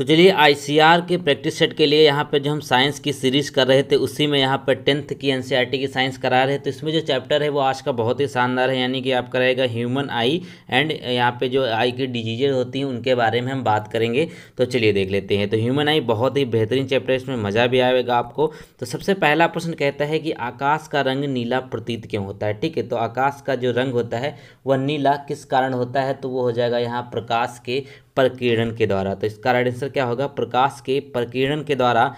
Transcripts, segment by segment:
तो चलिए आईसीआर के प्रैक्टिस सेट के लिए यहाँ पे जो हम साइंस की सीरीज़ कर रहे थे उसी में यहाँ पे टेंथ की एनसीईआरटी e की साइंस करा रहे थे तो इसमें जो चैप्टर है वो आज का बहुत ही शानदार है यानी कि आपका रहेगा ह्यूमन आई एंड यहाँ पे जो आई की डिजीजेज होती हैं उनके बारे में हम बात करेंगे तो चलिए देख लेते हैं तो ह्यूमन आई बहुत ही बेहतरीन चैप्टर है इसमें मज़ा भी आएगा आपको तो सबसे पहला प्रश्न कहता है कि आकाश का रंग नीला प्रतीत क्यों होता है ठीक है तो आकाश का जो रंग होता है वह नीला किस कारण होता है तो वो हो जाएगा यहाँ प्रकाश के प्रकीर्णन के द्वारा तो इसका राइट आंसर क्या होगा प्रकाश के प्रकीर्णन के द्वारा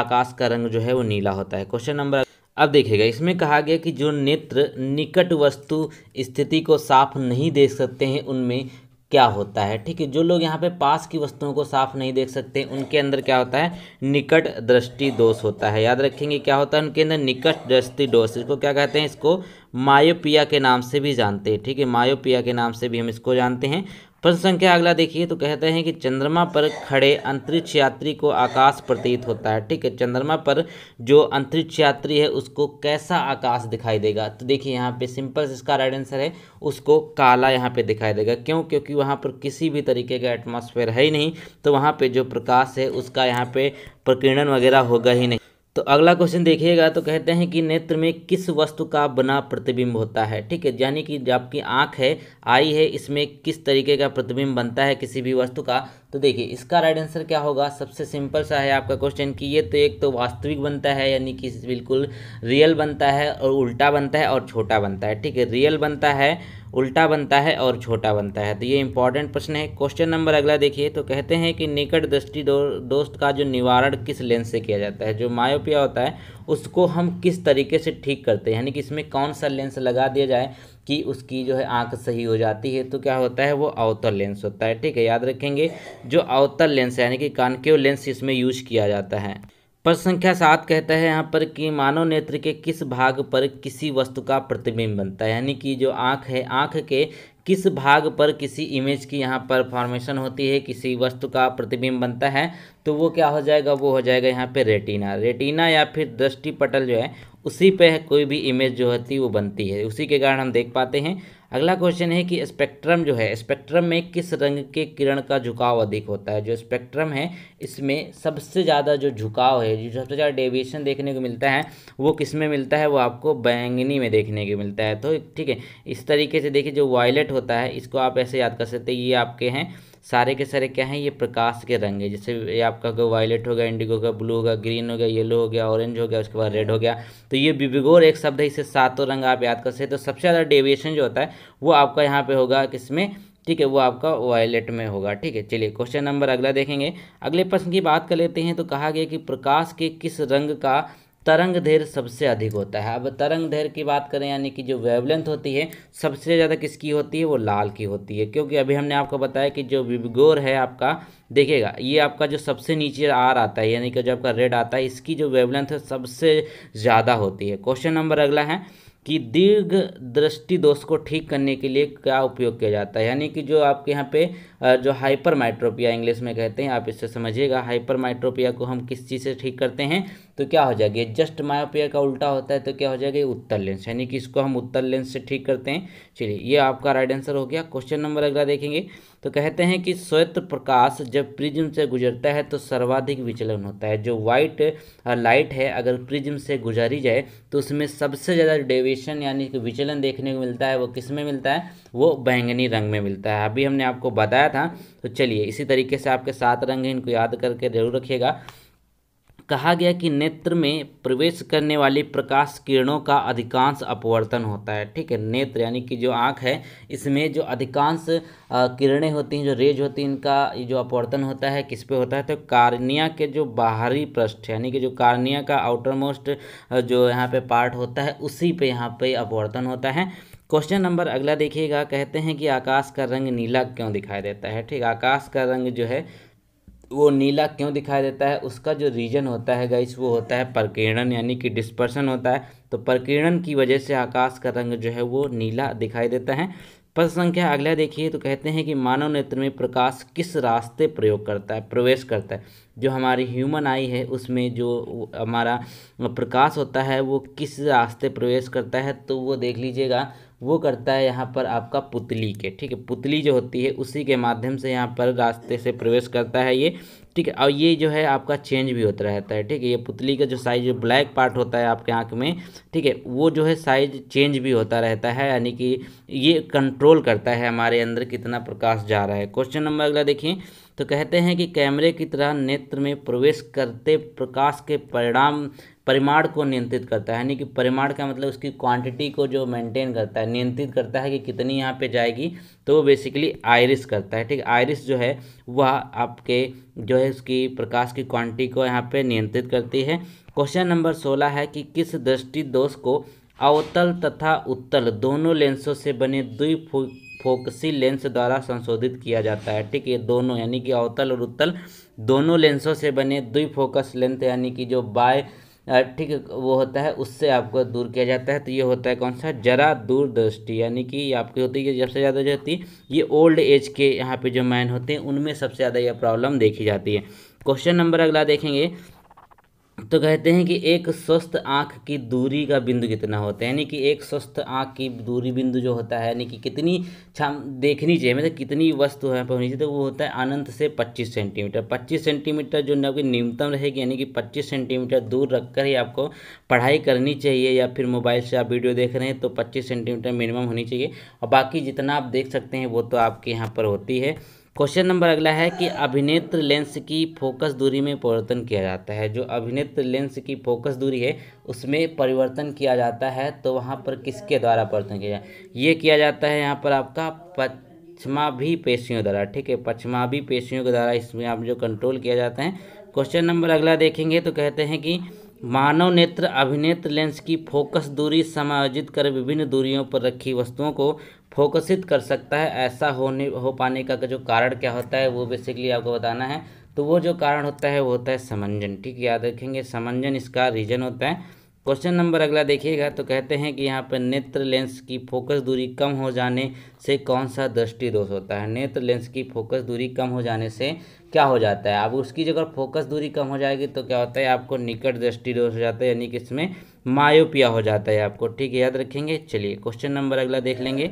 आकाश का रंग जो है वो नीला होता है क्वेश्चन नंबर अब देखिएगा इसमें कहा गया कि जो नेत्र निकट वस्तु स्थिति को साफ नहीं देख सकते हैं उनमें क्या होता है ठीक है जो लोग यहाँ पे पास की वस्तुओं को साफ नहीं देख सकते उनके अंदर क्या होता है निकट दृष्टि दोष होता है याद रखेंगे क्या होता है उनके अंदर निकट दृष्टि दोष इसको क्या कहते हैं इसको मायोपिया के नाम से भी जानते हैं ठीक है मायोपिया के नाम से भी हम इसको जानते हैं प्रश्न संख्या अगला देखिए तो कहते हैं कि चंद्रमा पर खड़े अंतरिक्ष यात्री को आकाश प्रतीत होता है ठीक है चंद्रमा पर जो अंतरिक्ष यात्री है उसको कैसा आकाश दिखाई देगा तो देखिए यहाँ पे सिंपल इसका राइट आंसर है उसको काला यहाँ पे दिखाई देगा क्यों क्योंकि वहाँ पर किसी भी तरीके का एटमोसफेयर है ही नहीं तो वहाँ पर जो प्रकाश है उसका यहाँ पर प्रकीर्णन वगैरह होगा ही नहीं तो अगला क्वेश्चन देखिएगा तो कहते हैं कि नेत्र में किस वस्तु का बना प्रतिबिंब होता है ठीक है यानी कि जो आपकी आँख है आई है इसमें किस तरीके का प्रतिबिंब बनता है किसी भी वस्तु का तो देखिए इसका राइट आंसर क्या होगा सबसे सिंपल सा है आपका क्वेश्चन कि ये तो एक तो वास्तविक बनता है यानी कि बिल्कुल रियल बनता है और उल्टा बनता है और छोटा बनता है ठीक है रियल बनता है उल्टा बनता है और छोटा बनता है तो ये इंपॉर्टेंट प्रश्न है क्वेश्चन नंबर अगला देखिए तो कहते हैं कि निकट दृष्टि दो, दोस्त का जो निवारण किस लेंस से किया जाता है जो मायोपिया होता है उसको हम किस तरीके से ठीक करते हैं यानी कि इसमें कौन सा लेंस लगा दिया जाए कि उसकी जो है आंख सही हो जाती है तो क्या होता है वो अवतल लेंस होता है ठीक है याद रखेंगे जो अवतल लेंस यानी कि के लेंस इसमें यूज किया जाता है प्रश्न संख्या सात कहता है यहाँ पर कि मानव नेत्र के किस भाग पर किसी वस्तु का प्रतिबिंब बनता है यानी कि जो आँख है आँख के किस भाग पर किसी इमेज की यहाँ पर फॉर्मेशन होती है किसी वस्तु का प्रतिबिंब बनता है तो वो क्या हो जाएगा वो हो जाएगा यहाँ पे रेटिना रेटिना या फिर दृष्टि पटल जो है उसी पे कोई भी इमेज जो होती है वो बनती है उसी के कारण हम देख पाते हैं अगला क्वेश्चन है कि स्पेक्ट्रम जो है स्पेक्ट्रम में किस रंग के किरण का झुकाव अधिक होता है जो स्पेक्ट्रम है इसमें सबसे ज़्यादा जो झुकाव है जो सबसे ज़्यादा डेविएशन देखने को मिलता है वो किस में मिलता है वो आपको बैंगनी में देखने को मिलता है तो ठीक है इस तरीके से देखिए जो वायलेट होता है इसको आप ऐसे याद कर सकते हैं ये आपके हैं सारे के सारे क्या हैं ये प्रकाश के रंग है जैसे ये आपका होगा वायलेट होगा इंडिगो होगा ब्लू होगा ग्रीन होगा येलो हो गया ऑरेंज हो गया उसके बाद रेड हो गया तो ये बिबिगोर एक शब्द है इसे सातों रंग आप याद कर सकते तो सबसे ज़्यादा डेविएशन जो होता है वो आपका यहाँ पे होगा किसमें ठीक है वो आपका वायलेट में होगा ठीक है चलिए क्वेश्चन नंबर अगला देखेंगे अगले प्रश्न की बात कर लेते हैं तो कहा गया कि प्रकाश के किस रंग का तरंग धैर्य सबसे अधिक होता है अब तरंग धैर्य की बात करें यानी कि जो वेवलेंथ होती है सबसे ज़्यादा किसकी होती है वो लाल की होती है क्योंकि अभी हमने आपको बताया कि जो विबगोर है आपका देखिएगा ये आपका जो सबसे नीचे आर आता है यानी कि जो आपका रेड आता है इसकी जो वेवलेंथ है सबसे ज़्यादा होती है क्वेश्चन नंबर अगला है कि दीर्घ दृष्टि दोष को ठीक करने के लिए क्या उपयोग किया जाता है यानी कि जो आपके यहाँ पे जो हाइपर माइट्रोपिया इंग्लिश में कहते हैं आप इससे समझिएगा हाइपर माइट्रोपिया को हम किस चीज़ से ठीक करते हैं तो क्या हो जाएगा जस्ट मायोपिया का उल्टा होता है तो क्या हो जाएगा उत्तर लेंस यानी कि इसको हम उत्तर लेंस से ठीक करते हैं चलिए ये आपका राइट आंसर हो गया क्वेश्चन नंबर अगला देखेंगे तो कहते हैं कि श्वेत प्रकाश जब प्रिज्म से गुजरता है तो सर्वाधिक विचलन होता है जो व्हाइट लाइट है अगर प्रिज्म से गुजारी जाए तो उसमें सबसे ज़्यादा डेविएशन यानी कि विचलन देखने को मिलता है वो किस में मिलता है वो बैंगनी रंग में मिलता है अभी हमने आपको बताया था तो चलिए इसी तरीके से आपके सात रंग हैं इनको याद करके जरूर रखिएगा कहा गया कि नेत्र में प्रवेश करने वाली प्रकाश किरणों का अधिकांश अपवर्तन होता है ठीक है नेत्र यानी कि जो आँख है इसमें जो अधिकांश किरणें होती हैं जो रेज होती हैं इनका जो अपवर्तन होता है किस पे होता है तो कार्निया के जो बाहरी पृष्ठ यानी कि जो कार्निया का आउटर मोस्ट जो यहाँ पे पार्ट होता है उसी पे यहाँ पे अपवर्तन होता है क्वेश्चन नंबर अगला देखिएगा कहते हैं कि आकाश का रंग नीला क्यों दिखाई देता है ठीक आकाश का रंग जो है वो नीला क्यों दिखाई देता है उसका जो रीजन होता है गाइस वो होता है प्रकीर्णन यानी कि डिस्पर्सन होता है तो प्रकीर्णन की वजह से आकाश का रंग जो है वो नीला दिखाई देता है पद संख्या अगला देखिए तो कहते हैं कि मानव नेत्र में प्रकाश किस रास्ते प्रयोग करता है प्रवेश करता है जो हमारी ह्यूमन आई है उसमें जो हमारा प्रकाश होता है वो किस रास्ते प्रवेश करता है तो वो देख लीजिएगा वो करता है यहाँ पर आपका पुतली के ठीक है पुतली जो होती है उसी के माध्यम से यहाँ पर रास्ते से प्रवेश करता है ये ठीक है और ये जो है आपका चेंज भी होता रहता है ठीक है ये पुतली का जो साइज जो ब्लैक पार्ट होता है आपके आँख में ठीक है वो जो है साइज चेंज भी होता रहता है यानी कि ये कंट्रोल करता है हमारे अंदर कितना प्रकाश जा रहा है क्वेश्चन नंबर अगला देखिए तो कहते हैं कि कैमरे की तरह नेत्र में प्रवेश करते प्रकाश के परिणाम परिमाण को नियंत्रित करता है यानी कि परिमाण का मतलब उसकी क्वांटिटी को जो मेंटेन करता है नियंत्रित करता है कि कितनी यहाँ पे जाएगी तो वो बेसिकली आयरिस करता है ठीक आयरिस जो है वह आपके जो है उसकी प्रकाश की क्वांटिटी को यहाँ पे नियंत्रित करती है क्वेश्चन नंबर सोलह है कि किस दृष्टि दोष को अवतल तथा उत्तल दोनों लेंसों से बने द्विफु फोकसी लेंस द्वारा संशोधित किया जाता है ठीक है दोनों यानी कि अवतल और उत्तल दोनों लेंसों से बने फोकस लेंथ यानी कि जो बाय ठीक वो होता है उससे आपको दूर किया जाता है तो ये होता है कौन सा जरा दूरदृष्टि यानी कि आपकी होती है सबसे ज़्यादा जो होती है ये ओल्ड एज के यहाँ पे जो मैन होते हैं उनमें सबसे ज़्यादा यह प्रॉब्लम देखी जाती है क्वेश्चन नंबर अगला देखेंगे तो कहते हैं कि एक स्वस्थ आँख की दूरी का बिंदु कितना होता है यानी कि एक स्वस्थ आँख की दूरी बिंदु जो होता है यानी कि कितनी क्षम देखनी चाहिए मतलब कितनी वस्तु यहाँ पर होनी चाहिए तो वो होता है अनंत से पच्चीस सेंटीमीटर पच्चीस सेंटीमीटर जो आपकी न्यूनतम रहेगी यानी कि पच्चीस सेंटीमीटर दूर रखकर ही आपको पढ़ाई करनी चाहिए या फिर मोबाइल से आप वीडियो देख रहे हैं तो पच्चीस सेंटीमीटर मिनिमम होनी चाहिए और बाकी जितना आप देख सकते हैं वो तो आपके यहाँ पर होती है क्वेश्चन नंबर अगला है कि अभिनेत्र लेंस की फोकस दूरी में परिवर्तन किया जाता है जो अभिनेत्र लेंस की फोकस दूरी है उसमें परिवर्तन किया जाता है तो वहाँ पर किसके द्वारा परिवर्तन किया जाए ये किया जाता है यहाँ पर आपका भी पेशियों द्वारा ठीक है भी पेशियों के द्वारा इसमें आप जो कंट्रोल किया जाता है क्वेश्चन नंबर अगला देखेंगे तो कहते हैं कि मानव नेत्र अभिनेत्र लेंस की फोकस दूरी समायोजित कर विभिन्न दूरियों पर रखी वस्तुओं को फोकसित कर सकता है ऐसा होने हो पाने का जो कारण क्या होता है वो बेसिकली आपको बताना है तो वो जो कारण होता है वो होता है समंजन ठीक है याद रखेंगे समंजन इसका रीजन होता है क्वेश्चन नंबर अगला देखिएगा तो कहते हैं कि यहाँ पर नेत्र लेंस की फोकस दूरी कम हो जाने से कौन सा दृष्टि दोष होता है नेत्र लेंस की फोकस दूरी कम हो जाने से क्या हो जाता है अब उसकी जगह फोकस दूरी कम हो जाएगी तो क्या होता है आपको निकट दृष्टि दोष हो जाता है यानी कि इसमें मायोपिया हो जाता है आपको ठीक है याद रखेंगे चलिए क्वेश्चन नंबर अगला देख लेंगे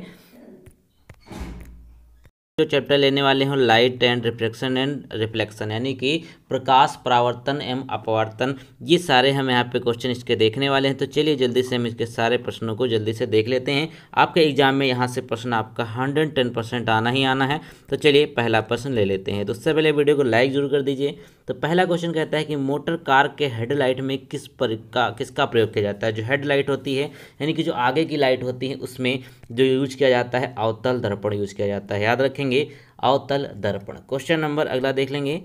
जो चैप्टर लेने वाले हैं light and reflection and reflection यानी कि प्रकाश परावर्तन एवं अपवर्तन ये सारे हम यहाँ पे क्वेश्चन इसके देखने वाले हैं तो चलिए जल्दी से हम इसके सारे प्रश्नों को जल्दी से देख लेते हैं आपके एग्जाम में यहाँ से प्रश्न आपका हंड्रेड टेन परसेंट आना ही आना है तो चलिए पहला प्रश्न ले लेते हैं तो उससे पहले वीडियो को लाइक जरूर कर दीजिए तो पहला क्वेश्चन कहता है कि मोटर कार के हेडलाइट में किस पर का किसका प्रयोग किया जाता है जो हेडलाइट होती है यानी कि जो आगे की लाइट होती है उसमें जो यूज किया जाता है अवतल दर्पण यूज किया जाता है याद रखें देखेंगे अवतल दर्पण क्वेश्चन नंबर अगला देख लेंगे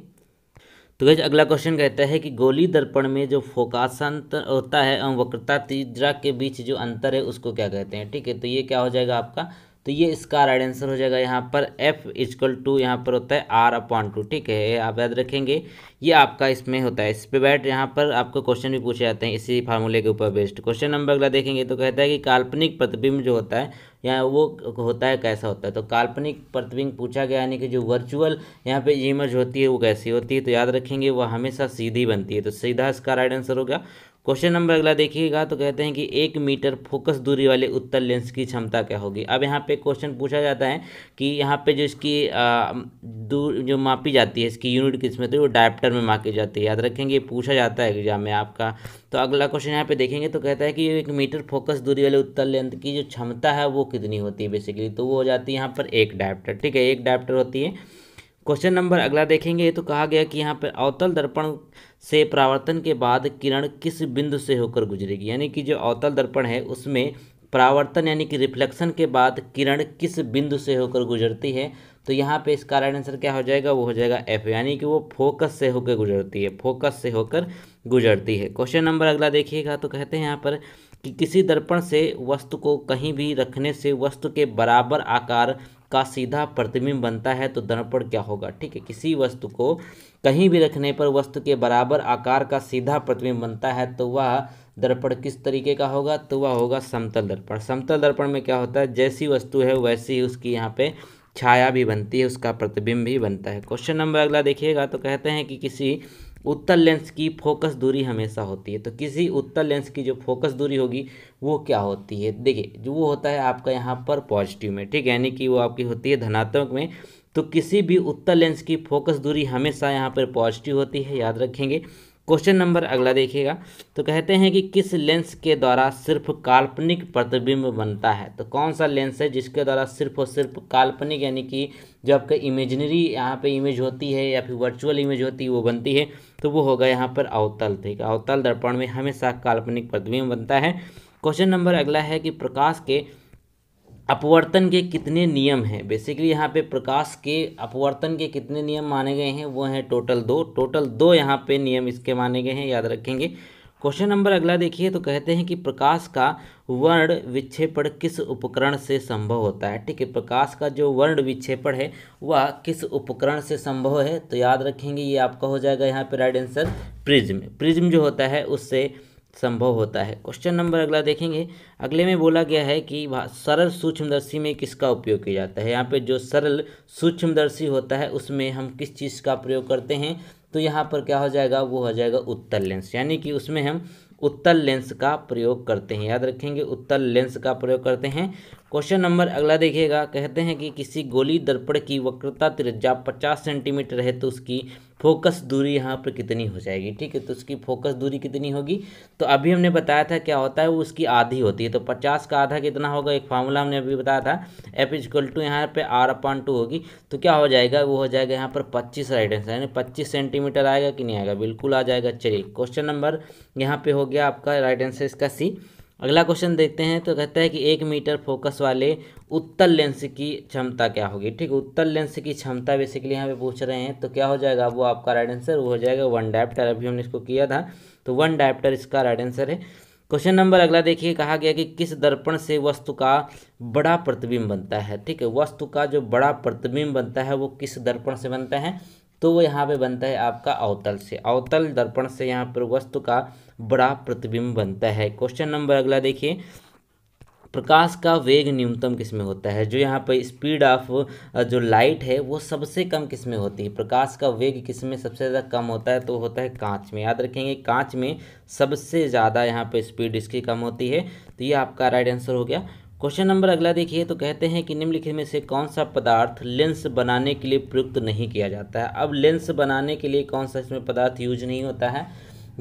तो गैज अगला क्वेश्चन कहता है कि गोली दर्पण में जो फोकासंत होता है एवं वक्रता तीजरा के बीच जो अंतर है उसको क्या कहते हैं ठीक है तो ये क्या हो जाएगा आपका तो ये इसका राइट आंसर हो जाएगा यहाँ पर एफ इजकल टू यहाँ पर होता है आर अपॉन टू ठीक है आप याद रखेंगे ये आपका इसमें होता है इस पर बैठ यहाँ पर आपको क्वेश्चन भी पूछे जाते हैं इसी फार्मूले के ऊपर बेस्ड क्वेश्चन नंबर अगला देखेंगे तो कहता है कि काल्पनिक प्रतिबिंब जो होता है या वो होता है कैसा होता है तो काल्पनिक प्रतिबिंब पूछा गया यानी कि जो वर्चुअल यहाँ पे इमेज होती है वो कैसी होती है तो याद रखेंगे वह हमेशा सीधी बनती है तो सीधा इसका राइट आंसर होगा क्वेश्चन नंबर अगला देखिएगा तो कहते हैं कि एक मीटर फोकस दूरी वाले उत्तर लेंस की क्षमता क्या होगी अब यहाँ पे क्वेश्चन पूछा जाता है कि यहाँ पे जो इसकी दूर जो मापी जाती है इसकी यूनिट किस में तो वो डायप्टर में मापी जाती है याद रखेंगे पूछा जाता है एग्जाम में आपका तो अगला क्वेश्चन यहाँ पे देखेंगे तो कहता है कि एक मीटर फोकस दूरी वाले उत्तर लेंथ की जो क्षमता है वो कितनी होती है बेसिकली तो वो हो जाती है यहाँ पर एक डायप्टर ठीक है एक डायप्टर होती है क्वेश्चन नंबर अगला देखेंगे तो कहा गया कि यहाँ पर अवतल दर्पण से परावर्तन के बाद किरण किस बिंदु से होकर गुजरेगी यानी कि जो अवतल दर्पण है उसमें परावर्तन यानी कि रिफ्लेक्शन के बाद किरण किस बिंदु से होकर गुजरती है तो यहाँ पे इसका राइट आंसर क्या हो जाएगा वो हो जाएगा एफ यानी कि वो फोकस से होकर गुजरती है फोकस से होकर गुजरती है क्वेश्चन नंबर अगला देखिएगा तो कहते हैं यहाँ पर कि किसी दर्पण से वस्तु को कहीं भी रखने से वस्तु के बराबर आकार का सीधा प्रतिबिंब बनता है तो दर्पण क्या होगा ठीक है किसी वस्तु को कहीं भी रखने पर वस्तु के बराबर आकार का सीधा प्रतिबिंब बनता है तो वह दर्पण किस तरीके का होगा तो वह होगा समतल दर्पण समतल दर्पण में क्या होता है जैसी वस्तु है वैसी ही उसकी यहाँ पे छाया भी बनती है उसका प्रतिबिंब भी बनता है क्वेश्चन नंबर अगला देखिएगा तो कहते हैं कि किसी उत्तर लेंस की फोकस दूरी हमेशा होती है तो किसी उत्तर लेंस की जो फोकस दूरी होगी वो क्या होती है देखिए जो वो होता है आपका यहाँ पर पॉजिटिव में ठीक है यानी कि वो आपकी होती है धनात्मक में तो किसी भी उत्तर लेंस की फोकस दूरी हमेशा यहाँ पर पॉजिटिव होती है याद रखेंगे क्वेश्चन नंबर अगला देखिएगा तो कहते हैं कि किस लेंस के द्वारा सिर्फ काल्पनिक प्रतिबिंब बनता है तो कौन सा लेंस है जिसके द्वारा सिर्फ और सिर्फ काल्पनिक यानी कि जो आपका इमेजनरी यहाँ पे इमेज होती है या फिर वर्चुअल इमेज होती है वो बनती है तो वो होगा यहाँ पर अवतल ठीक है अवतल दर्पण में हमेशा काल्पनिक प्रतिबिंब बनता है क्वेश्चन नंबर अगला है कि प्रकाश के अपवर्तन के कितने नियम हैं बेसिकली यहाँ पे प्रकाश के अपवर्तन के कितने नियम माने गए हैं वो हैं टोटल दो टोटल दो यहाँ पे नियम इसके माने गए हैं याद रखेंगे क्वेश्चन नंबर अगला देखिए तो कहते हैं कि प्रकाश का वर्ण विक्षेपण किस उपकरण से संभव होता है ठीक है प्रकाश का जो वर्ण विक्षेपण है वह किस उपकरण से संभव है तो याद रखेंगे ये आपका हो जाएगा यहाँ पे राइट आंसर प्रिज्म प्रिज्म जो होता है उससे संभव होता है क्वेश्चन नंबर अगला देखेंगे अगले में बोला गया है कि सरल सूक्ष्मदर्शी में किसका उपयोग किया जाता है यहाँ पे जो सरल सूक्ष्मदर्शी होता है उसमें हम किस चीज़ का प्रयोग करते हैं तो यहाँ पर क्या हो जाएगा वो हो जाएगा उत्तल लेंस यानी कि उसमें हम उत्तल लेंस का प्रयोग करते हैं याद रखेंगे उत्तल लेंस का प्रयोग करते हैं क्वेश्चन नंबर अगला देखिएगा कहते हैं कि किसी गोली दर्पण की वक्रता त्रिज्या पचास सेंटीमीटर है तो उसकी फोकस दूरी यहाँ पर कितनी हो जाएगी ठीक है तो उसकी फोकस दूरी कितनी होगी तो अभी हमने बताया था क्या होता है वो उसकी आधी होती है तो पचास का आधा कितना होगा एक फार्मूला हमने अभी बताया था एफ इजक्वल टू यहाँ पर आर अपॉन टू होगी तो क्या हो जाएगा वो हो जाएगा यहाँ पर पच्चीस राइट आंसर यानी पच्चीस सेंटीमीटर आएगा कि नहीं आएगा बिल्कुल आ जाएगा चलिए क्वेश्चन नंबर यहाँ पर हो गया आपका राइट आंसर इसका सी अगला क्वेश्चन देखते हैं तो कहता है कि एक मीटर फोकस वाले उत्तल लेंस की क्षमता क्या होगी ठीक उत्तल लेंस की क्षमता बेसिकली यहाँ पे पूछ रहे हैं तो क्या हो जाएगा वो आपका राइट आंसर वो हो जाएगा वन डायप्टर अभी हमने इसको किया था तो वन डायप्टर इसका राइट आंसर है क्वेश्चन नंबर अगला देखिए कहा गया कि किस दर्पण से वस्तु का बड़ा प्रतिबिंब बनता है ठीक है वस्तु का जो बड़ा प्रतिबिंब बनता है वो किस दर्पण से बनता है तो वो यहाँ पे बनता है आपका अवतल से अवतल दर्पण से यहाँ पर वस्तु का बड़ा प्रतिबिंब बनता है क्वेश्चन नंबर अगला देखिए प्रकाश का वेग न्यूनतम किस में होता है जो यहाँ पर स्पीड ऑफ जो लाइट है वो सबसे कम किस में होती है प्रकाश का वेग किस में सबसे ज़्यादा कम होता है तो होता है कांच में याद रखेंगे कांच में सबसे ज़्यादा यहाँ पर स्पीड इसकी कम होती है तो ये आपका राइट आंसर हो गया क्वेश्चन नंबर अगला देखिए तो कहते हैं कि निम्नलिखित में से कौन सा पदार्थ लेंस बनाने के लिए प्रयुक्त नहीं किया जाता है अब लेंस बनाने के लिए कौन सा इसमें पदार्थ यूज नहीं होता है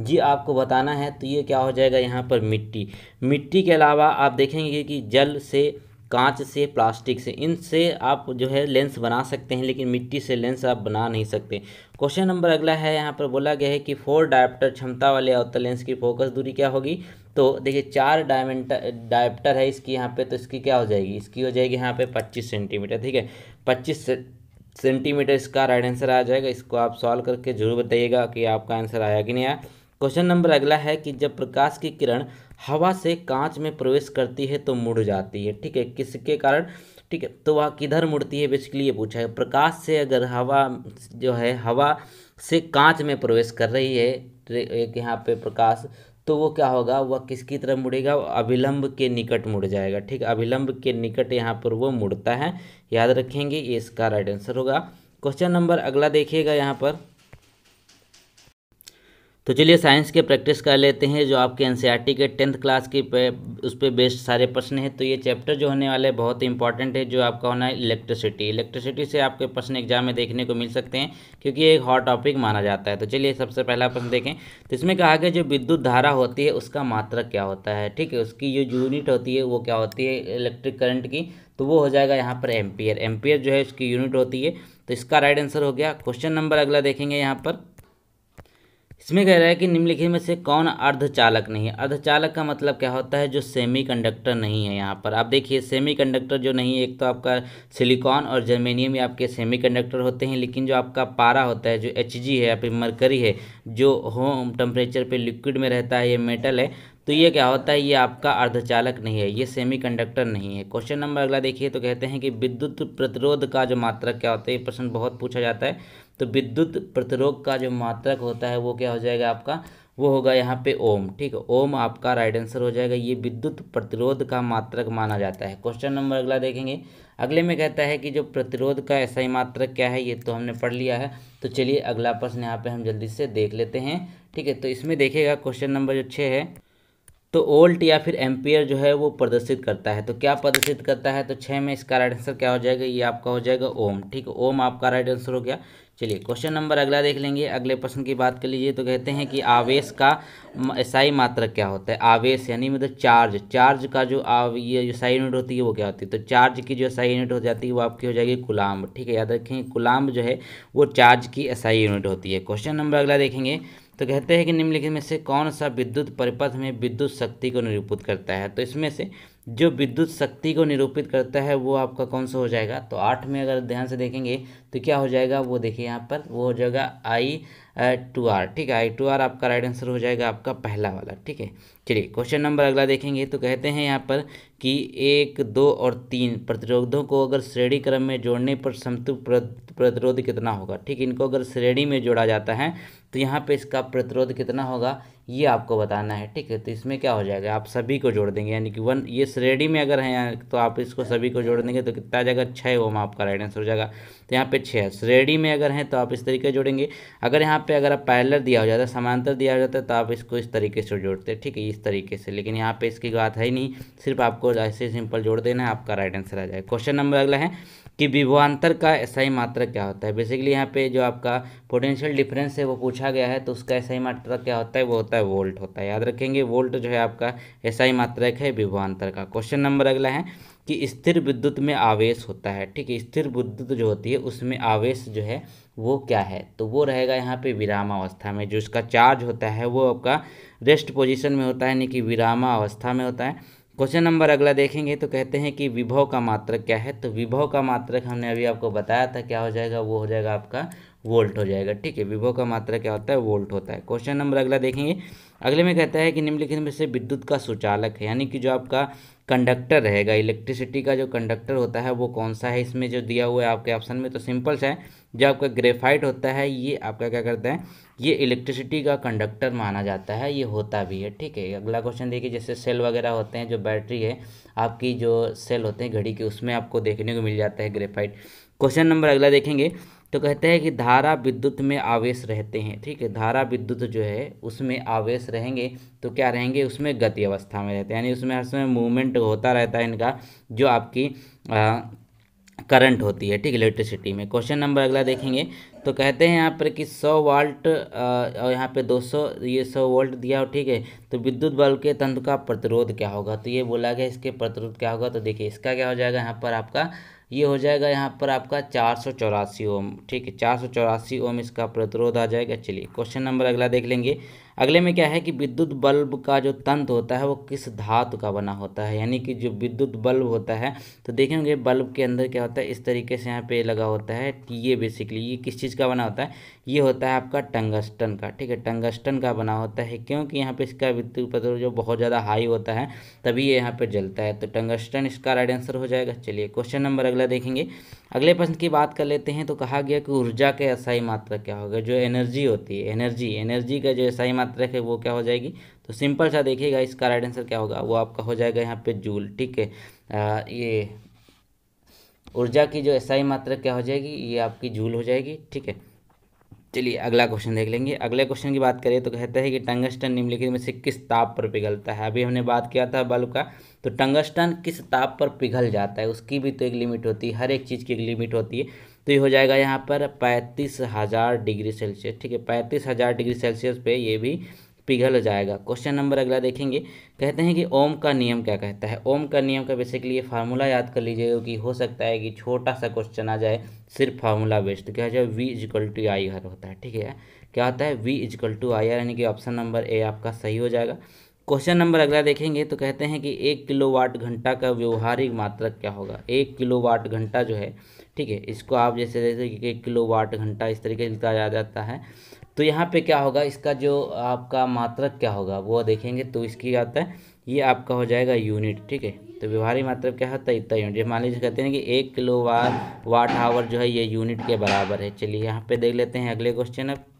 ये आपको बताना है तो ये क्या हो जाएगा यहाँ पर मिट्टी मिट्टी के अलावा आप देखेंगे कि जल से कांच से प्लास्टिक से इनसे आप जो है लेंस बना सकते हैं लेकिन मिट्टी से लेंस आप बना नहीं सकते क्वेश्चन नंबर अगला है यहाँ पर बोला गया है कि फोर डायप्टर क्षमता वाले अवतल लेंस की फोकस दूरी क्या होगी तो देखिए चार डायमेंटर डायप्टर है इसकी यहाँ पे तो इसकी क्या हो जाएगी इसकी हो जाएगी यहाँ पर पच्चीस सेंटीमीटर ठीक है पच्चीस सेंटीमीटर इसका राइट आंसर आ जाएगा इसको आप सॉल्व करके जरूर बताइएगा कि आपका आंसर आया कि नहीं आया क्वेश्चन नंबर अगला है कि जब प्रकाश की किरण हवा से कांच में प्रवेश करती है तो मुड़ जाती है ठीक है किसके कारण ठीक है तो वह किधर मुड़ती है बेसिकली ये पूछा है प्रकाश से अगर हवा जो है हवा से कांच में प्रवेश कर रही है एक यहाँ पे प्रकाश तो वो क्या होगा वह किसकी तरफ मुड़ेगा अभिलंब के निकट मुड़ जाएगा ठीक अभिलंब के निकट यहाँ पर वो मुड़ता है याद रखेंगे ये इसका राइट आंसर होगा क्वेश्चन नंबर अगला देखिएगा यहाँ पर तो चलिए साइंस के प्रैक्टिस कर लेते हैं जो आपके एन e के टेंथ क्लास की पे उस पर बेस्ड सारे प्रश्न हैं तो ये चैप्टर जो होने वाले बहुत बहुत इंपॉर्टेंट है जो आपका होना है इलेक्ट्रिसिटी इलेक्ट्रिसिटी से आपके प्रश्न एग्जाम में देखने को मिल सकते हैं क्योंकि ये एक हॉट टॉपिक माना जाता है तो चलिए सबसे पहला प्रश्न देखें तो इसमें कहा गया जो विद्युत धारा होती है उसका मात्रक क्या होता है ठीक है उसकी जो यूनिट होती है वो क्या होती है इलेक्ट्रिक करंट की तो वो हो जाएगा यहाँ पर एम्पियर एम्पियर जो है उसकी यूनिट होती है तो इसका राइट आंसर हो गया क्वेश्चन नंबर अगला देखेंगे यहाँ पर इसमें कह रहा है कि निम्नलिखित में से कौन अर्धचालक नहीं है अर्धचालक का मतलब क्या होता है जो सेमी कंडक्टर नहीं है यहाँ पर आप देखिए सेमी कंडक्टर जो नहीं है एक तो आपका सिलिकॉन और जर्मेनियम ही आपके सेमी कंडक्टर होते हैं लेकिन जो आपका पारा होता है जो एच है या फिर मरकरी है जो होम टेम्परेचर पर लिक्विड में रहता है ये मेटल है तो ये क्या होता है ये आपका अर्धचालक नहीं है ये सेमीकंडक्टर नहीं है क्वेश्चन नंबर अगला देखिए तो कहते हैं कि विद्युत प्रतिरोध का जो मात्रक क्या होता है ये प्रश्न बहुत पूछा जाता है तो विद्युत प्रतिरोध का जो मात्रक होता है वो क्या हो जाएगा आपका वो होगा यहाँ पे ओम ठीक है ओम आपका राइट आंसर हो जाएगा ये विद्युत प्रतिरोध का मात्रक माना जाता है क्वेश्चन नंबर अगला देखेंगे अगले में कहता है कि जो प्रतिरोध का ऐसा ही मात्रक क्या है ये तो हमने पढ़ लिया है तो चलिए अगला प्रश्न यहाँ पे हम जल्दी से देख लेते हैं ठीक है तो इसमें देखिएगा क्वेश्चन नंबर जो छः है तो ओल्ट या फिर एम्पियर जो है वो प्रदर्शित करता है तो क्या प्रदर्शित करता है तो छः में इसका राइट आंसर क्या हो जाएगा ये आपका हो जाएगा ओम ठीक है ओम आपका राइट आंसर हो गया चलिए क्वेश्चन नंबर अगला देख लेंगे अगले प्रश्न की बात कर लीजिए तो कहते हैं कि आवेश का ऐसाई मात्रक क्या होता है आवेश यानी मतलब चार्ज चार्ज का जो आव ये ईसाई यूनिट होती है वो क्या होती है तो चार्ज की जो ऐसाई यूनिट हो जाती है वो आपकी हो जाएगी गुलाम ठीक है याद रखें गुलाम जो है वो चार्ज की ऐसाई यूनिट होती है क्वेश्चन नंबर अगला देखेंगे तो कहते हैं कि निम्नलिखित में से कौन सा विद्युत परिपथ में विद्युत शक्ति को निरूपित करता है तो इसमें से जो विद्युत शक्ति को निरूपित करता है वो आपका कौन सा हो जाएगा तो आठ में अगर ध्यान से देखेंगे तो क्या हो जाएगा वो देखिए यहाँ पर वो हो जाएगा आई टू आर ठीक है आई टू आर आपका राइट आंसर हो जाएगा आपका पहला वाला ठीक है चलिए क्वेश्चन नंबर अगला देखेंगे तो कहते हैं यहाँ पर कि एक दो और तीन प्रतिरोधों को अगर श्रेणी क्रम में जोड़ने पर समतु प्रतिरोध कितना होगा ठीक इनको अगर श्रेणी में जोड़ा जाता है तो यहाँ पे इसका प्रतिरोध कितना होगा ये आपको बताना है ठीक है तो इसमें क्या हो जाएगा आप सभी को जोड़ देंगे यानी कि वन ये श्रेणी में अगर है तो आप इसको सभी को जोड़ देंगे तो कितना आ जाएगा छः ओम आपका राइट आंसर हो जाएगा तो यहाँ पे छः श्रेणी में अगर हैं तो आप इस तरीके जोड़ेंगे अगर यहाँ पे अगर पैरलर दिया हो जाता है समांतर दिया हो जाता है तो आप इसको इस तरीके से जोड़ते ठीक है इस इस तरीके से लेकिन यहाँ पे इसकी बात है ही नहीं सिर्फ आपको ऐसे सिंपल जोड़ देना है आपका राइट आंसर आ जाएगा क्वेश्चन नंबर अगला है कि विभवांतर का एसआई मात्रा क्या होता है बेसिकली यहाँ पे जो आपका पोटेंशियल डिफरेंस है वो पूछा गया है तो उसका एसआई मात्रा क्या होता है वो होता है वोल्ट होता है याद रखेंगे वोल्ट जो है आपका एसआई मात्रक है विभवांतर का क्वेश्चन नंबर अगला है कि स्थिर विद्युत में आवेश होता है ठीक है स्थिर विद्युत जो होती है उसमें आवेश जो है वो क्या है तो वो रहेगा यहाँ पे विरामावस्था में जो इसका चार्ज होता है वो आपका रेस्ट पोजीशन में होता है यानी कि विरामावस्था में होता है क्वेश्चन नंबर अगला देखेंगे तो कहते हैं कि विभव का मात्रक क्या है तो विभव का मात्रक हमने अभी आपको बताया था क्या हो जाएगा वो हो जाएगा आपका वोल्ट हो जाएगा ठीक है विभव का मात्रा क्या होता है वोल्ट होता है क्वेश्चन नंबर अगला देखेंगे अगले में कहता है कि निम्नलिखित में से विद्युत का सुचालक है यानी कि जो आपका कंडक्टर रहेगा इलेक्ट्रिसिटी का जो कंडक्टर होता है वो कौन सा है इसमें जो दिया हुआ है आपके ऑप्शन में तो सिंपल सा है जो आपका ग्रेफाइट होता है ये आपका क्या करता है ये इलेक्ट्रिसिटी का कंडक्टर माना जाता है ये होता भी है ठीक है अगला क्वेश्चन देखिए जैसे सेल वगैरह होते हैं जो बैटरी है आपकी जो सेल होते हैं घड़ी के उसमें आपको देखने को मिल जाता है ग्रेफाइट क्वेश्चन नंबर अगला देखेंगे तो कहते हैं कि धारा विद्युत में आवेश रहते हैं ठीक है धारा विद्युत जो है उसमें आवेश रहेंगे तो क्या रहेंगे उसमें गति अवस्था में रहते हैं यानी उसमें हर समय मूवमेंट होता रहता है इनका जो आपकी आ, करंट होती है ठीक इलेक्ट्रिसिटी में क्वेश्चन नंबर अगला देखेंगे तो कहते हैं यहाँ पर कि 100 वोल्ट और यहाँ पे 200 ये 100 वोल्ट दिया हो ठीक है तो विद्युत बल्ब के तंत्र का प्रतिरोध क्या होगा तो ये बोला गया इसके प्रतिरोध क्या होगा तो देखिए इसका क्या हो जाएगा यहाँ पर आपका ये हो जाएगा यहाँ पर आपका चार सौ चौरासी ओम ठीक है चार सौ चौरासी ओम इसका प्रतिरोध आ जाएगा चलिए क्वेश्चन नंबर अगला देख लेंगे अगले में क्या है कि विद्युत बल्ब का जो तंत होता है वो किस धातु का बना होता है यानी कि जो विद्युत बल्ब होता है तो देखेंगे बल्ब के अंदर क्या होता है इस तरीके से यहाँ पे लगा होता है ये बेसिकली ये किस चीज़ का बना होता है ये होता है आपका टंगस्टन का ठीक है टंगस्टन का बना होता है क्योंकि यहाँ पर इसका विद्युत पत्र जो बहुत ज़्यादा हाई होता है तभी ये यहाँ पर जलता है तो टंगस्टन इसका राइट आंसर हो जाएगा चलिए क्वेश्चन नंबर अगला देखेंगे अगले प्रश्न की बात कर लेते हैं तो कहा गया कि ऊर्जा के असाई मात्रा क्या होगा जो एनर्जी होती है एनर्जी एनर्जी का जो असाई मात्रक है वो क्या हो जाएगी तो सिंपल सा देखिएगा इसका राइट आंसर क्या होगा वो आपका हो जाएगा यहाँ पे जूल ठीक है ये ऊर्जा की जो एसआई मात्रक क्या हो जाएगी ये आपकी जूल हो जाएगी ठीक है चलिए अगला क्वेश्चन देख लेंगे अगले क्वेश्चन की बात करें तो कहता है कि टंगस्टन निम्नलिखित में से किस ताप पर पिघलता है अभी हमने बात किया था बल्ब का तो टंगस्टन किस ताप पर पिघल जाता है उसकी भी तो एक लिमिट होती है हर एक चीज़ की एक लिमिट होती है तो ये हो जाएगा यहाँ पर पैंतीस हज़ार डिग्री सेल्सियस ठीक है पैंतीस हज़ार डिग्री सेल्सियस पे ये भी पिघल जाएगा क्वेश्चन नंबर अगला देखेंगे कहते हैं कि ओम का नियम क्या कहता है ओम का नियम का बेसिकली ये फार्मूला याद कर लीजिए क्योंकि हो सकता है कि छोटा सा क्वेश्चन आ जाए सिर्फ फार्मूला बेस्ड तो क्या जाए V equal to I R होता है ठीक है क्या होता है V equal to I R यानी कि ऑप्शन नंबर ए आपका सही हो जाएगा क्वेश्चन नंबर अगला देखेंगे तो कहते हैं कि एक किलो वाट घंटा का व्यवहारिक मात्रक क्या होगा एक किलो वाट घंटा जो है ठीक है इसको आप जैसे जैसे कि एक किलो वाट घंटा इस तरीके से लिखा जाता है तो यहाँ पे क्या होगा इसका जो आपका मात्रक क्या होगा वो देखेंगे तो इसकी क्या होता है ये आपका हो जाएगा यूनिट ठीक है तो व्यवहारिक मात्रक क्या होता है इतना यूनिट मान लीजिए कहते हैं कि एक किलो वाट वाट आवर जो है ये यूनिट के बराबर है चलिए यहाँ पे देख लेते हैं अगले क्वेश्चन अब